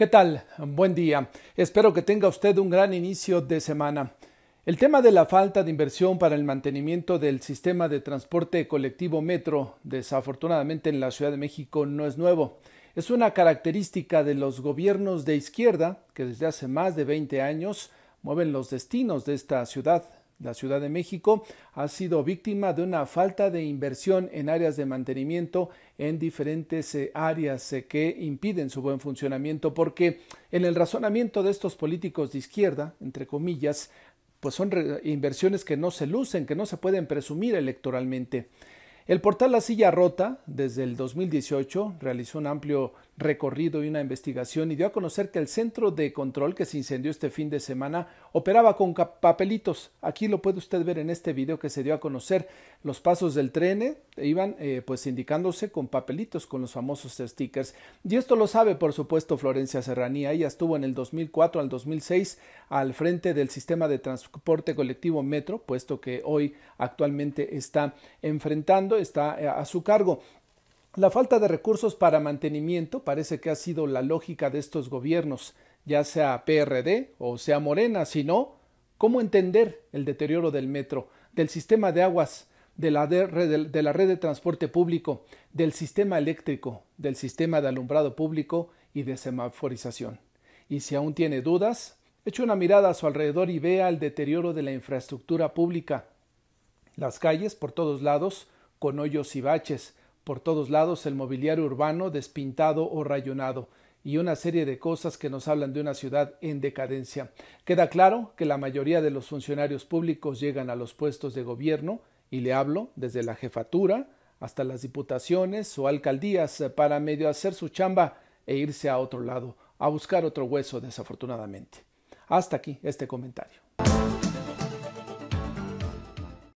¿Qué tal? Buen día. Espero que tenga usted un gran inicio de semana. El tema de la falta de inversión para el mantenimiento del sistema de transporte colectivo metro, desafortunadamente en la Ciudad de México, no es nuevo. Es una característica de los gobiernos de izquierda que desde hace más de 20 años mueven los destinos de esta ciudad la Ciudad de México ha sido víctima de una falta de inversión en áreas de mantenimiento en diferentes eh, áreas eh, que impiden su buen funcionamiento porque en el razonamiento de estos políticos de izquierda, entre comillas, pues son inversiones que no se lucen, que no se pueden presumir electoralmente. El portal La Silla Rota, desde el 2018, realizó un amplio recorrido y una investigación y dio a conocer que el centro de control que se incendió este fin de semana operaba con papelitos. Aquí lo puede usted ver en este video que se dio a conocer. Los pasos del tren iban eh, pues indicándose con papelitos, con los famosos stickers. Y esto lo sabe por supuesto Florencia Serranía. Ella estuvo en el 2004 al 2006 al frente del sistema de transporte colectivo Metro, puesto que hoy actualmente está enfrentando está eh, a su cargo. La falta de recursos para mantenimiento parece que ha sido la lógica de estos gobiernos, ya sea PRD o sea Morena, si no, ¿cómo entender el deterioro del metro, del sistema de aguas, de la, la red de transporte público, del sistema eléctrico, del sistema de alumbrado público y de semaforización? Y si aún tiene dudas, eche una mirada a su alrededor y vea el deterioro de la infraestructura pública. Las calles por todos lados con hoyos y baches, por todos lados el mobiliario urbano despintado o rayonado, y una serie de cosas que nos hablan de una ciudad en decadencia. Queda claro que la mayoría de los funcionarios públicos llegan a los puestos de gobierno, y le hablo desde la jefatura hasta las diputaciones o alcaldías eh, para medio hacer su chamba e irse a otro lado, a buscar otro hueso desafortunadamente. Hasta aquí este comentario.